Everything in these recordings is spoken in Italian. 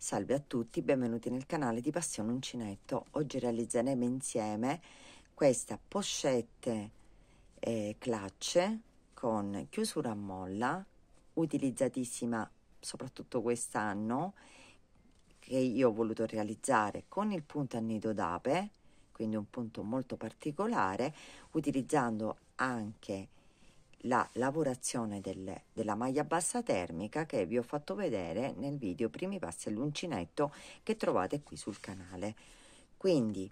Salve a tutti, benvenuti nel canale di Passione Uncinetto. Oggi realizzeremo insieme questa pochette eh, clutch con chiusura a molla, utilizzatissima soprattutto quest'anno, che io ho voluto realizzare con il punto a nido d'ape, quindi un punto molto particolare, utilizzando anche la lavorazione del, della maglia bassa termica che vi ho fatto vedere nel video primi passi all'uncinetto che trovate qui sul canale quindi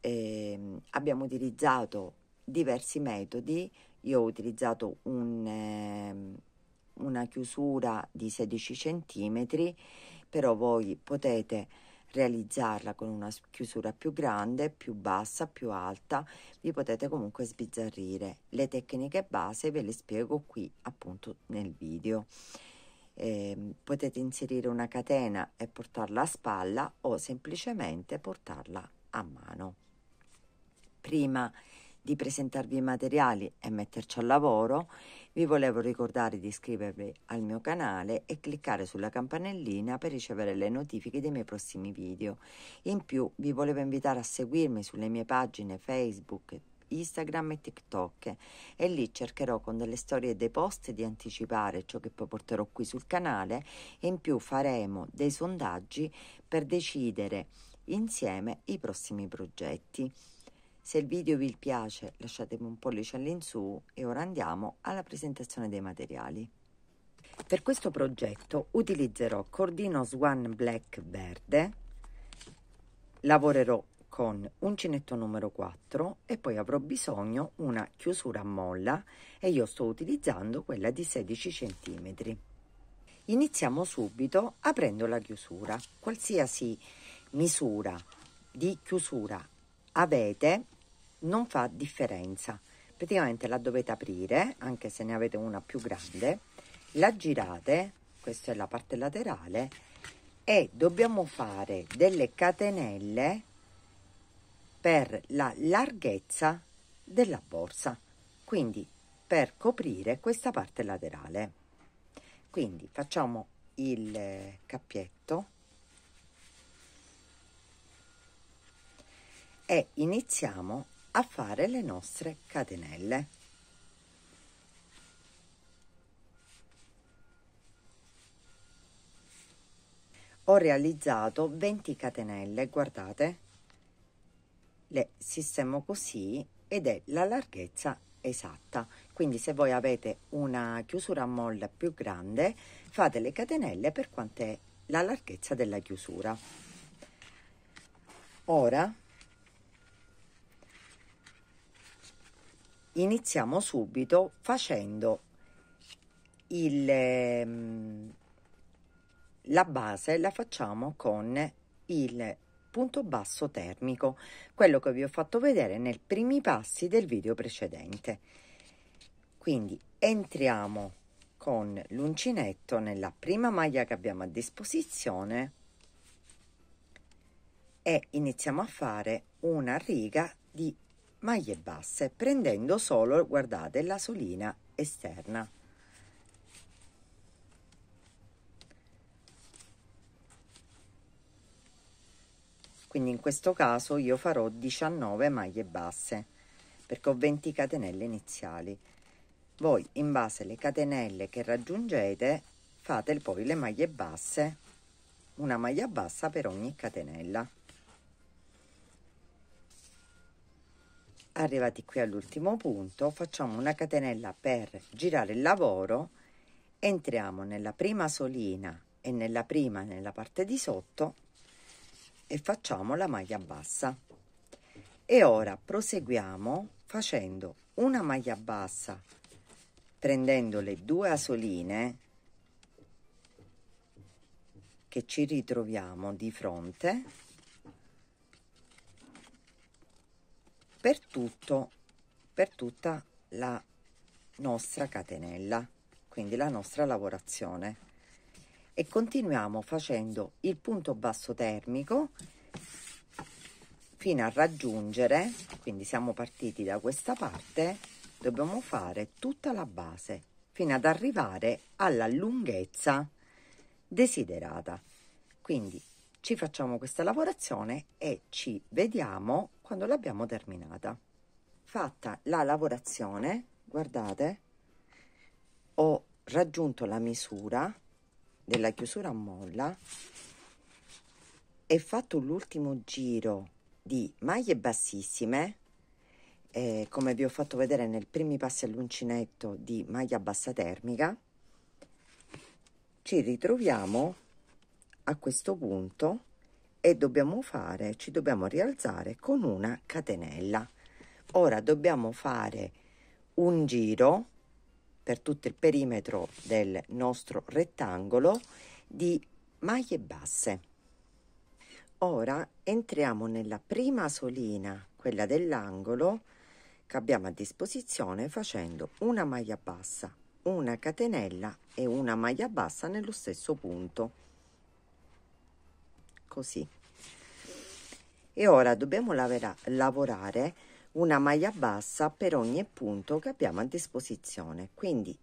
ehm, abbiamo utilizzato diversi metodi io ho utilizzato un, ehm, una chiusura di 16 centimetri però voi potete realizzarla con una chiusura più grande, più bassa, più alta, vi potete comunque sbizzarrire. Le tecniche base ve le spiego qui appunto nel video. Eh, potete inserire una catena e portarla a spalla o semplicemente portarla a mano. Prima di presentarvi i materiali e metterci al lavoro, vi volevo ricordare di iscrivervi al mio canale e cliccare sulla campanellina per ricevere le notifiche dei miei prossimi video. In più vi volevo invitare a seguirmi sulle mie pagine Facebook, Instagram e TikTok e lì cercherò con delle storie e dei post di anticipare ciò che poi porterò qui sul canale e in più faremo dei sondaggi per decidere insieme i prossimi progetti. Se il video vi piace lasciatemi un pollice all'insù e ora andiamo alla presentazione dei materiali. Per questo progetto utilizzerò Cordino Swan Black verde, lavorerò con uncinetto numero 4 e poi avrò bisogno una chiusura a molla e io sto utilizzando quella di 16 cm. Iniziamo subito aprendo la chiusura. Qualsiasi misura di chiusura avete non fa differenza. Praticamente la dovete aprire, anche se ne avete una più grande, la girate, questa è la parte laterale, e dobbiamo fare delle catenelle per la larghezza della borsa, quindi per coprire questa parte laterale. Quindi facciamo il cappietto e iniziamo a fare le nostre catenelle ho realizzato 20 catenelle guardate le sistemo così ed è la larghezza esatta quindi se voi avete una chiusura a molla più grande fate le catenelle per quanto è la larghezza della chiusura ora iniziamo subito facendo il, ehm, la base la facciamo con il punto basso termico quello che vi ho fatto vedere nei primi passi del video precedente quindi entriamo con l'uncinetto nella prima maglia che abbiamo a disposizione e iniziamo a fare una riga di maglie basse prendendo solo guardate la solina esterna quindi in questo caso io farò 19 maglie basse perché ho 20 catenelle iniziali voi in base alle catenelle che raggiungete fate poi le maglie basse una maglia bassa per ogni catenella arrivati qui all'ultimo punto facciamo una catenella per girare il lavoro entriamo nella prima solina e nella prima nella parte di sotto e facciamo la maglia bassa e ora proseguiamo facendo una maglia bassa prendendo le due asoline che ci ritroviamo di fronte per tutto per tutta la nostra catenella quindi la nostra lavorazione e continuiamo facendo il punto basso termico fino a raggiungere quindi siamo partiti da questa parte dobbiamo fare tutta la base fino ad arrivare alla lunghezza desiderata quindi ci facciamo questa lavorazione e ci vediamo quando l'abbiamo terminata fatta la lavorazione guardate ho raggiunto la misura della chiusura a molla e fatto l'ultimo giro di maglie bassissime eh, come vi ho fatto vedere nel primi passi all'uncinetto di maglia bassa termica ci ritroviamo a questo punto e dobbiamo fare, ci dobbiamo rialzare con una catenella. Ora dobbiamo fare un giro per tutto il perimetro del nostro rettangolo di maglie basse. Ora entriamo nella prima solina, quella dell'angolo, che abbiamo a disposizione facendo una maglia bassa, una catenella e una maglia bassa nello stesso punto. Così e ora dobbiamo lavorare una maglia bassa per ogni punto che abbiamo a disposizione quindi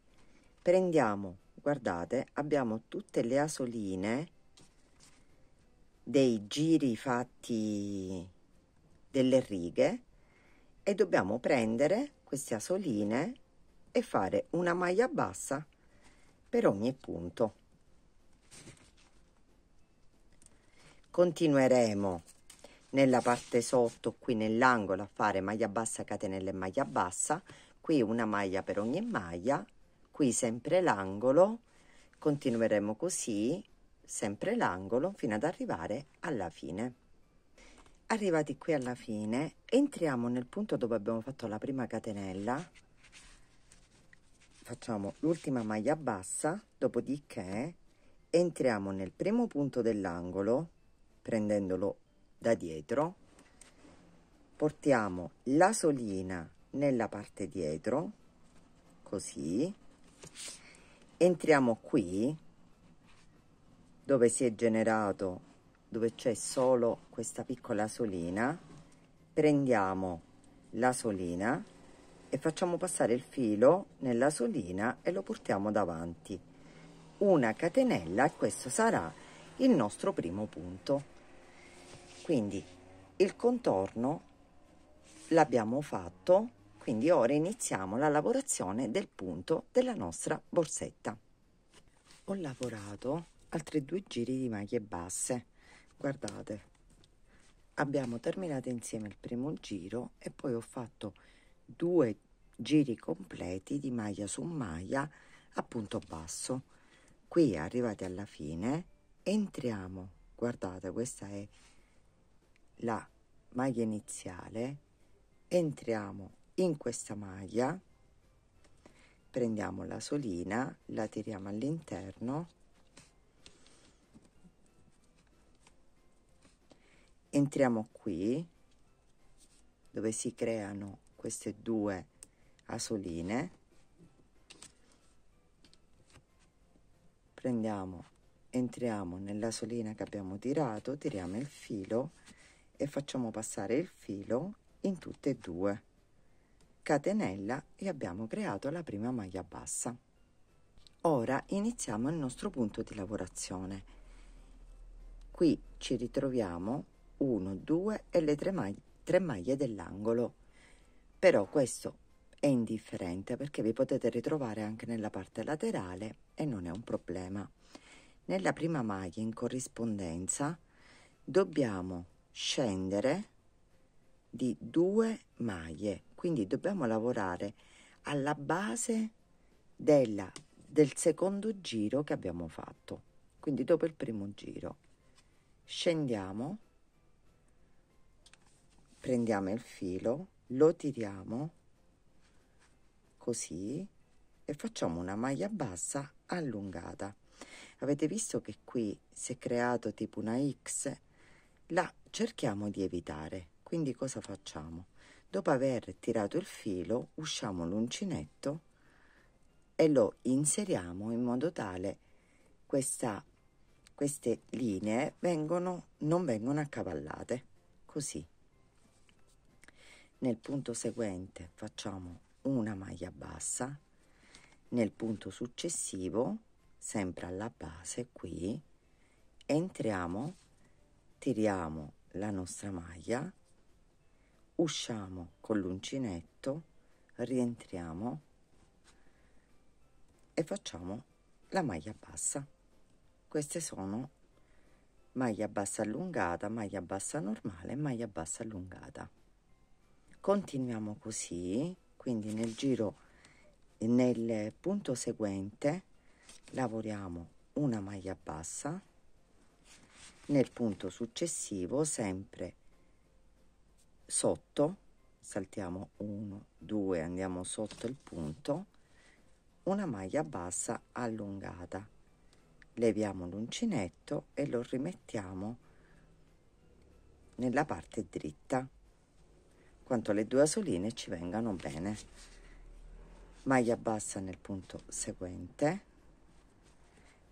prendiamo guardate abbiamo tutte le asoline dei giri fatti delle righe e dobbiamo prendere queste asoline e fare una maglia bassa per ogni punto continueremo nella parte sotto qui nell'angolo a fare maglia bassa catenella e maglia bassa qui una maglia per ogni maglia qui sempre l'angolo continueremo così sempre l'angolo fino ad arrivare alla fine arrivati qui alla fine entriamo nel punto dove abbiamo fatto la prima catenella facciamo l'ultima maglia bassa dopodiché entriamo nel primo punto dell'angolo prendendolo da dietro portiamo la solina nella parte dietro così entriamo qui dove si è generato dove c'è solo questa piccola solina prendiamo la solina e facciamo passare il filo nella solina e lo portiamo davanti una catenella e questo sarà il nostro primo punto quindi il contorno l'abbiamo fatto, quindi ora iniziamo la lavorazione del punto della nostra borsetta. Ho lavorato altri due giri di maglie basse, guardate, abbiamo terminato insieme il primo giro e poi ho fatto due giri completi di maglia su maglia a punto basso. Qui arrivati alla fine entriamo, guardate questa è la maglia iniziale entriamo in questa maglia prendiamo la solina la tiriamo all'interno entriamo qui dove si creano queste due asoline prendiamo entriamo nella solina che abbiamo tirato tiriamo il filo e facciamo passare il filo in tutte e due catenella e abbiamo creato la prima maglia bassa ora iniziamo il nostro punto di lavorazione qui ci ritroviamo 1 2 e le tre maglie, tre maglie dell'angolo però questo è indifferente perché vi potete ritrovare anche nella parte laterale e non è un problema nella prima maglia in corrispondenza dobbiamo scendere di due maglie quindi dobbiamo lavorare alla base della, del secondo giro che abbiamo fatto quindi dopo il primo giro scendiamo prendiamo il filo lo tiriamo così e facciamo una maglia bassa allungata avete visto che qui si è creato tipo una X la cerchiamo di evitare. Quindi cosa facciamo? Dopo aver tirato il filo, usciamo l'uncinetto e lo inseriamo in modo tale questa, queste linee vengono, non vengono accavallate. Così. Nel punto seguente facciamo una maglia bassa, nel punto successivo, sempre alla base qui, entriamo tiriamo la nostra maglia usciamo con l'uncinetto rientriamo e facciamo la maglia bassa queste sono maglia bassa allungata maglia bassa normale maglia bassa allungata continuiamo così quindi nel giro nel punto seguente lavoriamo una maglia bassa nel punto successivo sempre sotto saltiamo 1 2 andiamo sotto il punto una maglia bassa allungata leviamo l'uncinetto e lo rimettiamo nella parte dritta quanto le due asoline ci vengano bene maglia bassa nel punto seguente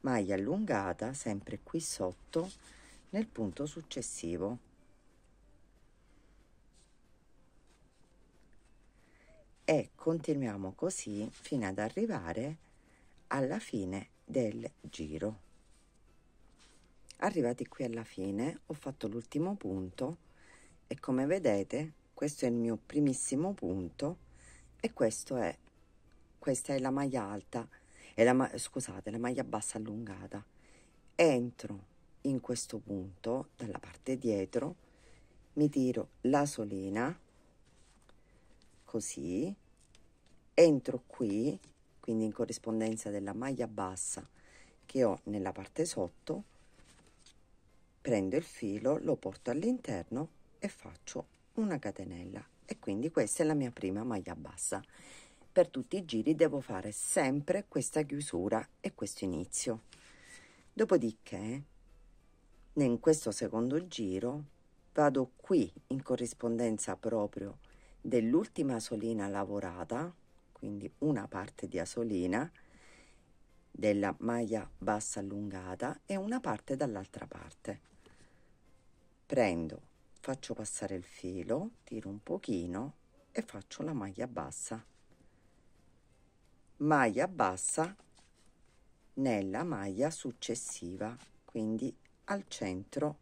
maglia allungata sempre qui sotto nel punto successivo e continuiamo così fino ad arrivare alla fine del giro arrivati qui alla fine ho fatto l'ultimo punto e come vedete questo è il mio primissimo punto e questo è questa è la maglia alta è la, scusate la maglia bassa allungata entro in questo punto dalla parte dietro mi tiro la solina così entro qui quindi in corrispondenza della maglia bassa che ho nella parte sotto prendo il filo lo porto all'interno e faccio una catenella e quindi questa è la mia prima maglia bassa per tutti i giri devo fare sempre questa chiusura e questo inizio dopodiché in questo secondo giro vado qui in corrispondenza proprio dell'ultima solina lavorata quindi una parte di asolina della maglia bassa allungata e una parte dall'altra parte prendo faccio passare il filo tiro un pochino e faccio la maglia bassa maglia bassa nella maglia successiva quindi al centro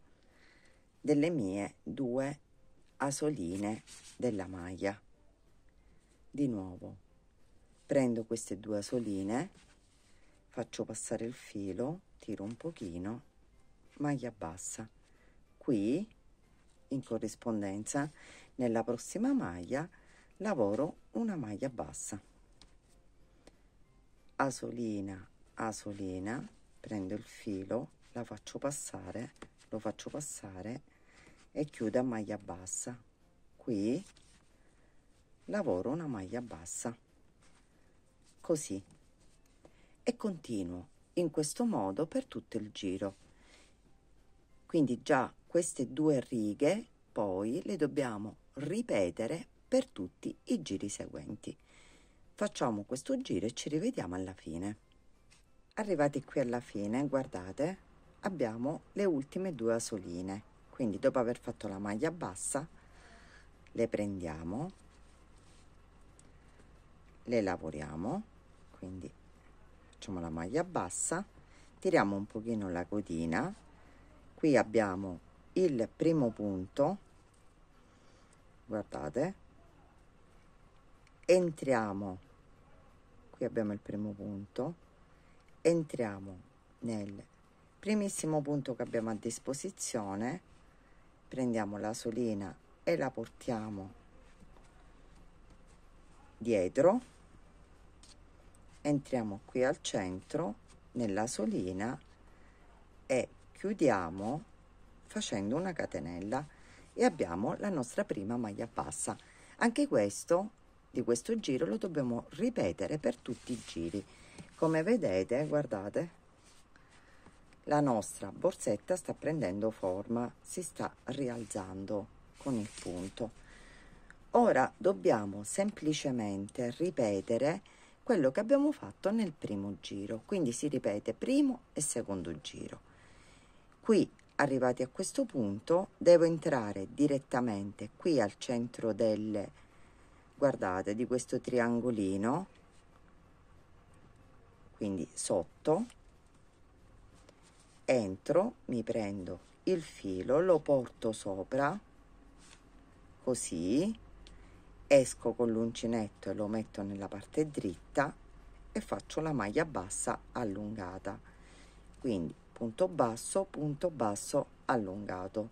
delle mie due asoline della maglia. Di nuovo prendo queste due asoline, faccio passare il filo, tiro un pochino, maglia bassa. Qui in corrispondenza nella prossima maglia lavoro una maglia bassa. Asolina, asolina, prendo il filo, la faccio passare lo faccio passare e chiudo a maglia bassa qui lavoro una maglia bassa così e continuo in questo modo per tutto il giro quindi già queste due righe poi le dobbiamo ripetere per tutti i giri seguenti facciamo questo giro e ci rivediamo alla fine arrivati qui alla fine guardate abbiamo le ultime due asoline quindi dopo aver fatto la maglia bassa le prendiamo le lavoriamo quindi facciamo la maglia bassa tiriamo un pochino la codina qui abbiamo il primo punto guardate entriamo qui abbiamo il primo punto entriamo nel primissimo punto che abbiamo a disposizione prendiamo la solina e la portiamo dietro entriamo qui al centro nella solina e chiudiamo facendo una catenella e abbiamo la nostra prima maglia bassa anche questo di questo giro lo dobbiamo ripetere per tutti i giri come vedete guardate la nostra borsetta sta prendendo forma si sta rialzando con il punto ora dobbiamo semplicemente ripetere quello che abbiamo fatto nel primo giro quindi si ripete primo e secondo giro qui arrivati a questo punto devo entrare direttamente qui al centro del guardate di questo triangolino quindi sotto entro, mi prendo il filo, lo porto sopra, così, esco con l'uncinetto e lo metto nella parte dritta e faccio la maglia bassa allungata. Quindi punto basso, punto basso allungato.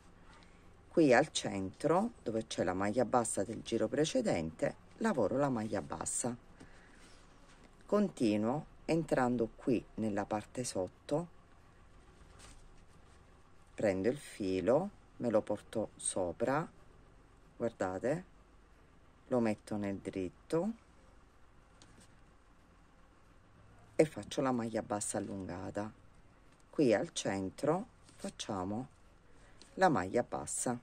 Qui al centro, dove c'è la maglia bassa del giro precedente, lavoro la maglia bassa. Continuo entrando qui nella parte sotto prendo il filo me lo porto sopra guardate lo metto nel dritto e faccio la maglia bassa allungata qui al centro facciamo la maglia bassa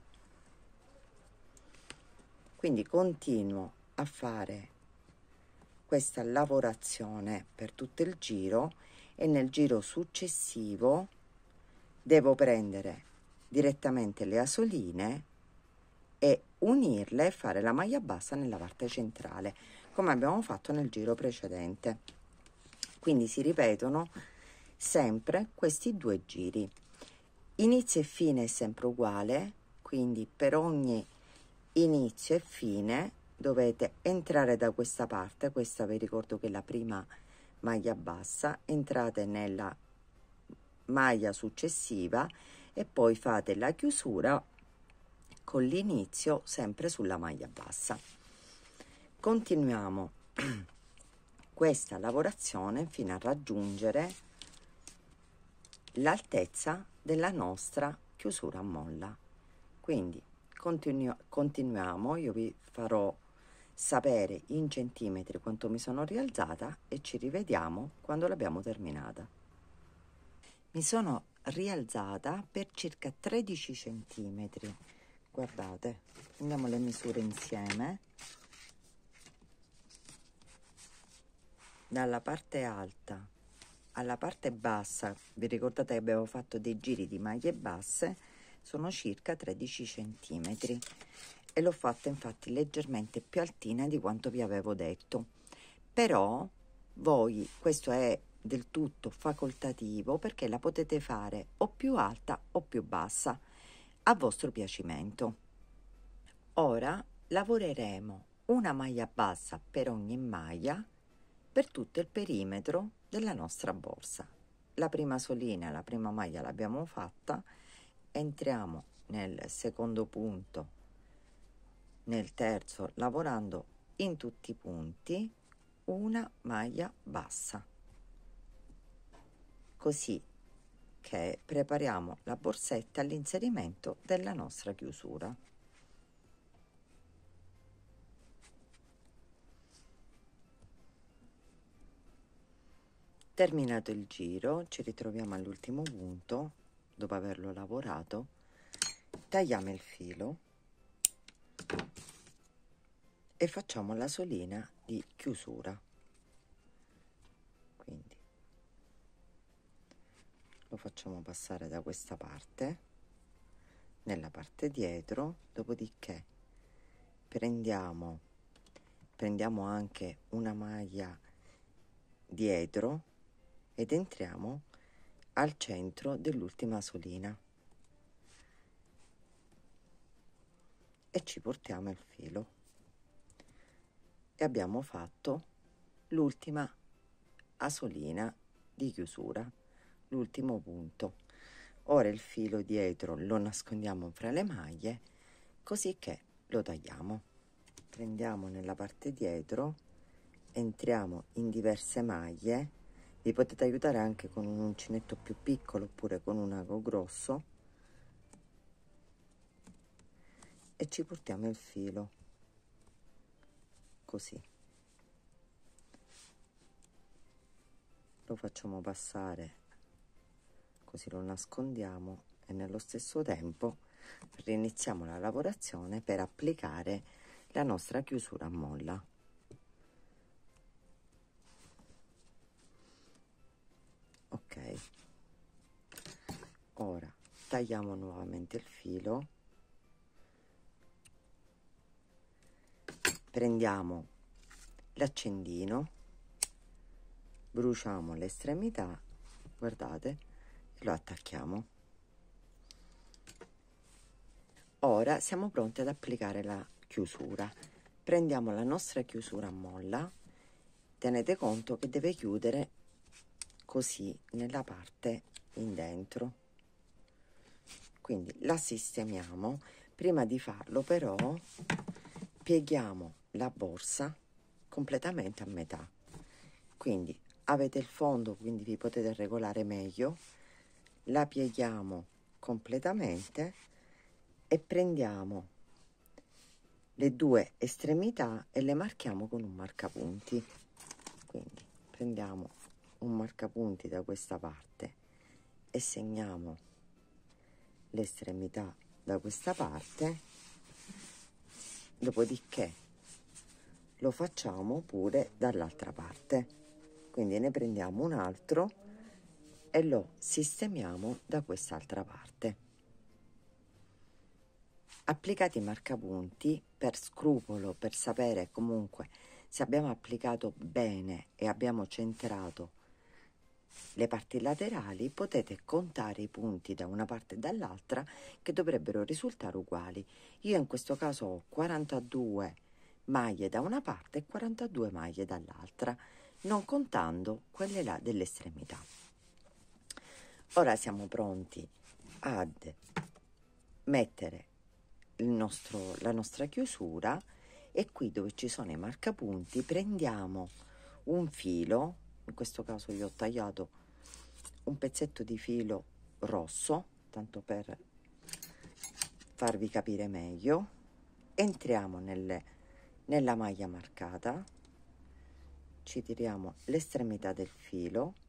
quindi continuo a fare questa lavorazione per tutto il giro e nel giro successivo devo prendere direttamente le asoline e unirle e fare la maglia bassa nella parte centrale come abbiamo fatto nel giro precedente quindi si ripetono sempre questi due giri inizio e fine è sempre uguale quindi per ogni inizio e fine dovete entrare da questa parte questa vi ricordo che è la prima maglia bassa entrate nella maglia successiva e poi fate la chiusura con l'inizio sempre sulla maglia bassa continuiamo questa lavorazione fino a raggiungere l'altezza della nostra chiusura a molla quindi continu continuiamo io vi farò sapere in centimetri quanto mi sono rialzata e ci rivediamo quando l'abbiamo terminata mi sono rialzata per circa 13 centimetri guardate prendiamo le misure insieme dalla parte alta alla parte bassa vi ricordate che abbiamo fatto dei giri di maglie basse sono circa 13 centimetri e l'ho fatta infatti leggermente più altina di quanto vi avevo detto però voi questo è del tutto facoltativo perché la potete fare o più alta o più bassa a vostro piacimento. Ora lavoreremo una maglia bassa per ogni maglia per tutto il perimetro della nostra borsa. La prima solina, la prima maglia l'abbiamo fatta, entriamo nel secondo punto, nel terzo lavorando in tutti i punti una maglia bassa così che prepariamo la borsetta all'inserimento della nostra chiusura. Terminato il giro ci ritroviamo all'ultimo punto dopo averlo lavorato tagliamo il filo e facciamo la solina di chiusura lo facciamo passare da questa parte nella parte dietro dopodiché prendiamo prendiamo anche una maglia dietro ed entriamo al centro dell'ultima solina e ci portiamo il filo e abbiamo fatto l'ultima asolina di chiusura l'ultimo punto ora il filo dietro lo nascondiamo fra le maglie così che lo tagliamo prendiamo nella parte dietro entriamo in diverse maglie vi potete aiutare anche con un uncinetto più piccolo oppure con un ago grosso e ci portiamo il filo così lo facciamo passare così lo nascondiamo e nello stesso tempo riniziamo la lavorazione per applicare la nostra chiusura a molla ok ora tagliamo nuovamente il filo prendiamo l'accendino bruciamo l'estremità guardate lo attacchiamo ora siamo pronti ad applicare la chiusura prendiamo la nostra chiusura a molla tenete conto che deve chiudere così nella parte in dentro quindi la sistemiamo prima di farlo però pieghiamo la borsa completamente a metà quindi avete il fondo quindi vi potete regolare meglio la pieghiamo completamente e prendiamo le due estremità e le marchiamo con un marcapunti quindi prendiamo un marcapunti da questa parte e segniamo l'estremità da questa parte dopodiché lo facciamo pure dall'altra parte quindi ne prendiamo un altro e lo sistemiamo da quest'altra parte. Applicati i marcapunti per scrupolo, per sapere comunque se abbiamo applicato bene e abbiamo centrato le parti laterali, potete contare i punti da una parte e dall'altra che dovrebbero risultare uguali. Io in questo caso ho 42 maglie da una parte e 42 maglie dall'altra, non contando quelle là dell'estremità. Ora siamo pronti ad mettere nostro, la nostra chiusura e qui dove ci sono i marcapunti prendiamo un filo, in questo caso io ho tagliato un pezzetto di filo rosso, tanto per farvi capire meglio, entriamo nelle, nella maglia marcata, ci tiriamo l'estremità del filo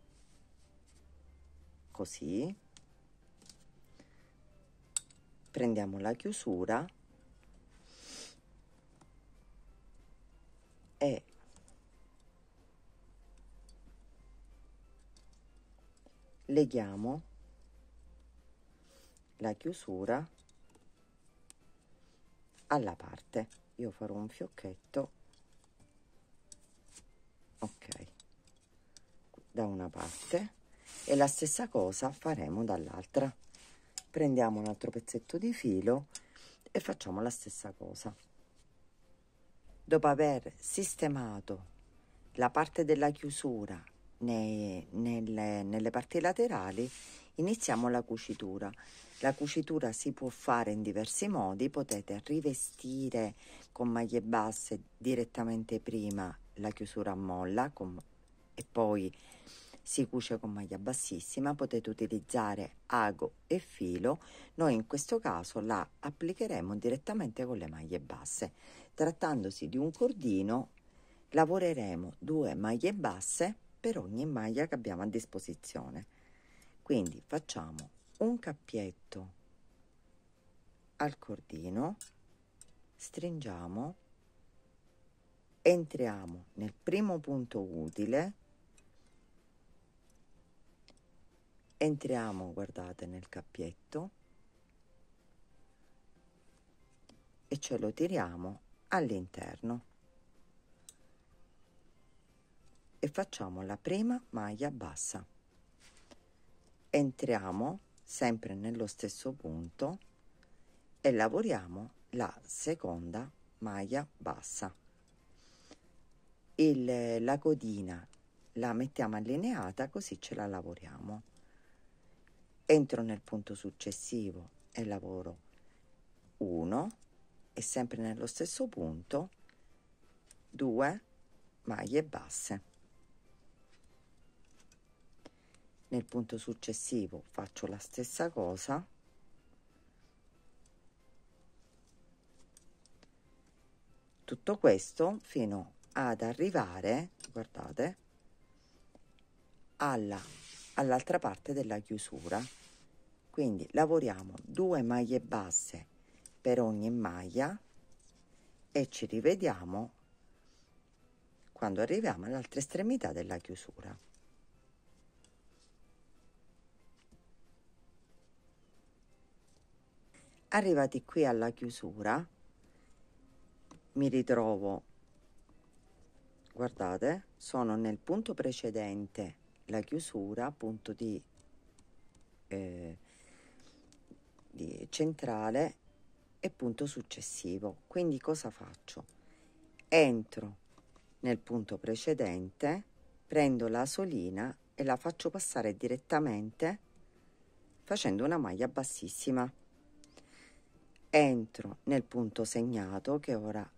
così prendiamo la chiusura e leghiamo la chiusura alla parte io farò un fiocchetto ok da una parte e la stessa cosa faremo dall'altra prendiamo un altro pezzetto di filo e facciamo la stessa cosa dopo aver sistemato la parte della chiusura nei, nelle, nelle parti laterali iniziamo la cucitura la cucitura si può fare in diversi modi potete rivestire con maglie basse direttamente prima la chiusura a molla con, e poi si cuce con maglia bassissima, potete utilizzare ago e filo, noi in questo caso la applicheremo direttamente con le maglie basse. Trattandosi di un cordino, lavoreremo due maglie basse per ogni maglia che abbiamo a disposizione. Quindi facciamo un cappietto al cordino, stringiamo, entriamo nel primo punto utile entriamo guardate nel cappietto e ce lo tiriamo all'interno e facciamo la prima maglia bassa entriamo sempre nello stesso punto e lavoriamo la seconda maglia bassa Il, la codina la mettiamo allineata così ce la lavoriamo Entro nel punto successivo e lavoro 1 e sempre nello stesso punto 2 maglie basse. Nel punto successivo faccio la stessa cosa. Tutto questo fino ad arrivare, guardate, alla all'altra parte della chiusura quindi lavoriamo due maglie basse per ogni maglia e ci rivediamo quando arriviamo all'altra estremità della chiusura arrivati qui alla chiusura mi ritrovo guardate sono nel punto precedente la chiusura appunto di, eh, di centrale e punto successivo quindi cosa faccio entro nel punto precedente prendo la solina e la faccio passare direttamente facendo una maglia bassissima entro nel punto segnato che ora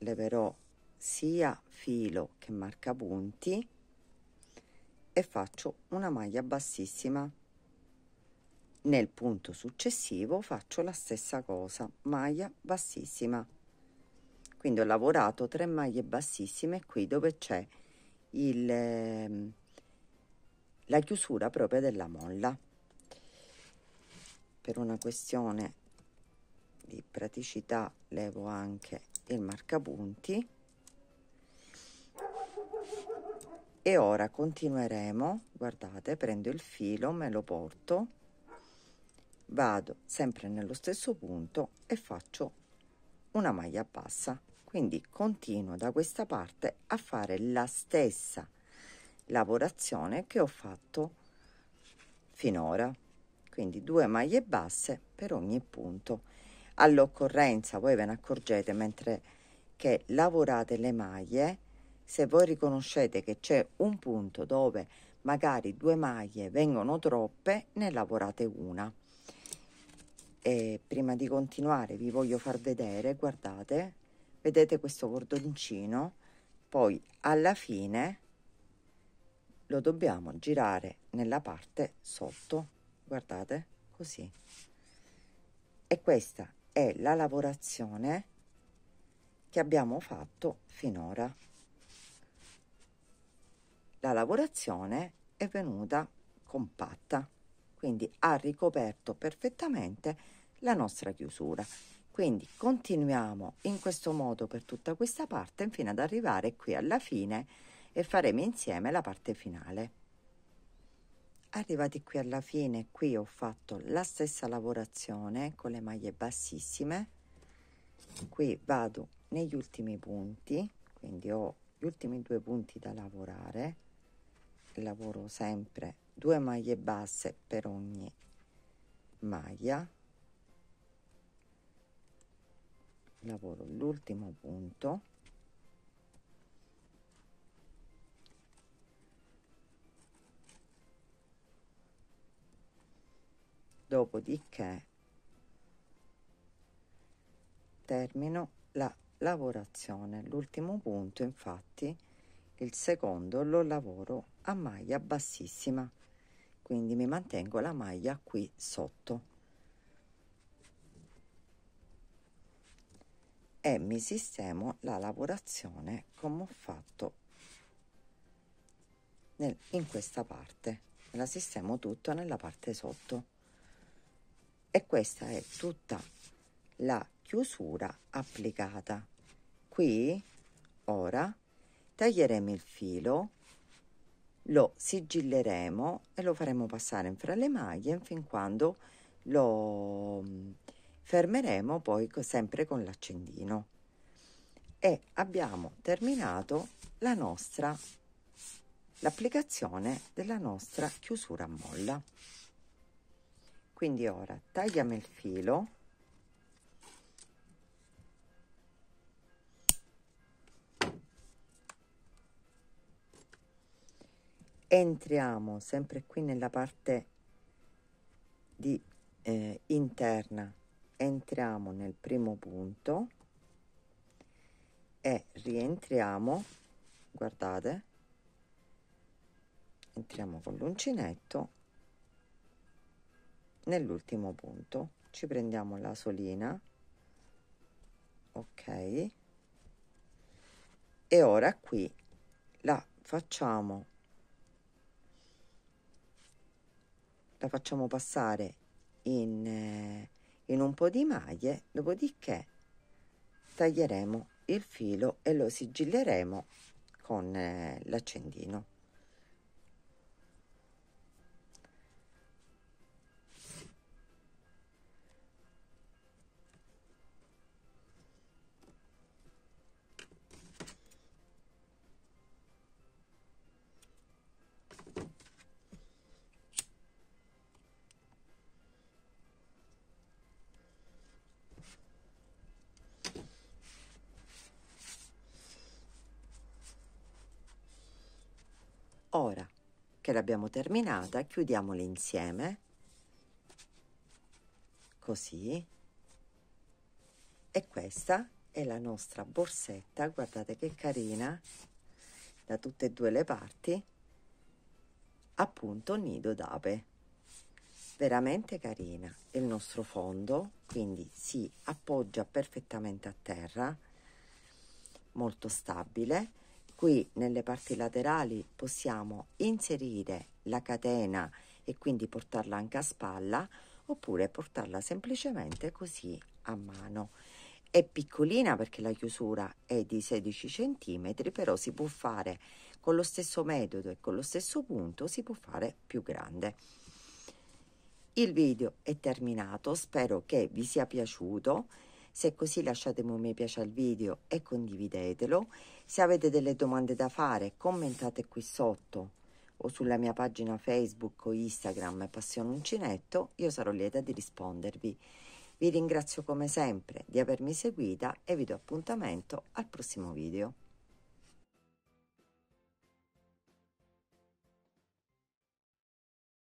leverò sia filo che marca punti e faccio una maglia bassissima nel punto successivo faccio la stessa cosa maglia bassissima quindi ho lavorato tre maglie bassissime qui dove c'è il ehm, la chiusura propria della molla per una questione di praticità levo anche il marcapunti e ora continueremo guardate prendo il filo me lo porto vado sempre nello stesso punto e faccio una maglia bassa quindi continuo da questa parte a fare la stessa lavorazione che ho fatto finora quindi due maglie basse per ogni punto all'occorrenza voi ve ne accorgete mentre che lavorate le maglie se voi riconoscete che c'è un punto dove magari due maglie vengono troppe, ne lavorate una. E prima di continuare vi voglio far vedere, guardate, vedete questo cordoncino, poi alla fine lo dobbiamo girare nella parte sotto, guardate, così. E questa è la lavorazione che abbiamo fatto finora la lavorazione è venuta compatta, quindi ha ricoperto perfettamente la nostra chiusura. Quindi continuiamo in questo modo per tutta questa parte fino ad arrivare qui alla fine e faremo insieme la parte finale. Arrivati qui alla fine, qui ho fatto la stessa lavorazione con le maglie bassissime. Qui vado negli ultimi punti, quindi ho gli ultimi due punti da lavorare lavoro sempre due maglie basse per ogni maglia lavoro l'ultimo punto dopodiché termino la lavorazione l'ultimo punto infatti il secondo lo lavoro a maglia bassissima quindi mi mantengo la maglia qui sotto e mi sistemo la lavorazione come ho fatto nel, in questa parte la sistemo tutta nella parte sotto e questa è tutta la chiusura applicata qui ora taglieremo il filo lo sigilleremo e lo faremo passare fra le maglie fin quando lo mm, fermeremo poi sempre con l'accendino e abbiamo terminato la nostra l'applicazione della nostra chiusura a molla quindi ora tagliamo il filo entriamo sempre qui nella parte di eh, interna entriamo nel primo punto e rientriamo guardate entriamo con l'uncinetto nell'ultimo punto ci prendiamo la solina ok e ora qui la facciamo la facciamo passare in, eh, in un po' di maglie, dopodiché taglieremo il filo e lo sigilleremo con eh, l'accendino. abbiamo terminata chiudiamole insieme così e questa è la nostra borsetta guardate che carina da tutte e due le parti appunto nido d'ape veramente carina è il nostro fondo quindi si appoggia perfettamente a terra molto stabile Qui nelle parti laterali possiamo inserire la catena e quindi portarla anche a spalla oppure portarla semplicemente così a mano. È piccolina perché la chiusura è di 16 cm, però si può fare con lo stesso metodo e con lo stesso punto si può fare più grande. Il video è terminato, spero che vi sia piaciuto se è così lasciate un mi piace al video e condividetelo. Se avete delle domande da fare commentate qui sotto o sulla mia pagina Facebook o Instagram Passione Uncinetto, io sarò lieta di rispondervi. Vi ringrazio come sempre di avermi seguita e vi do appuntamento al prossimo video.